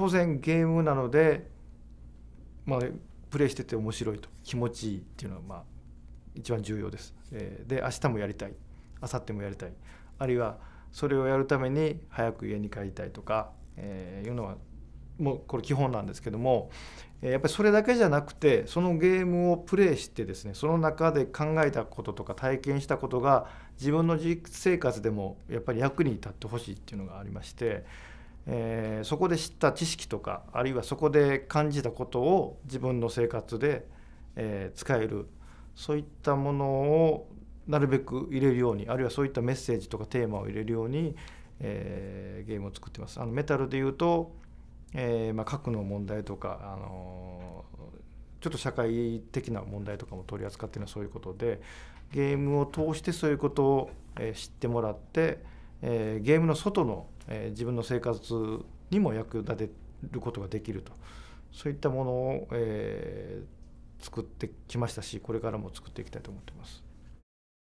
当然ゲームなので、まあ、プレイしてて面白いと気持ちいいっていうのがまあ一番重要です。えー、で明日もやりたい明後日もやりたいあるいはそれをやるために早く家に帰りたいとか、えー、いうのはもうこれ基本なんですけども、えー、やっぱりそれだけじゃなくてそのゲームをプレイしてですねその中で考えたこととか体験したことが自分の生活でもやっぱり役に立ってほしいっていうのがありまして。えー、そこで知った知識とかあるいはそこで感じたことを自分の生活で、えー、使えるそういったものをなるべく入れるようにあるいはそういったメッセージとかテーマを入れるように、えー、ゲームを作ってます。あのメタルで言うと、えーまあ、核の問題とか、あのー、ちょっと社会的な問題とかも取り扱っているのはそういうことでゲームを通してそういうことを、えー、知ってもらって。えー、ゲームの外の、えー、自分の生活にも役立てることができるとそういったものを、えー、作ってきましたしこれからも作っていきたいと思ってます。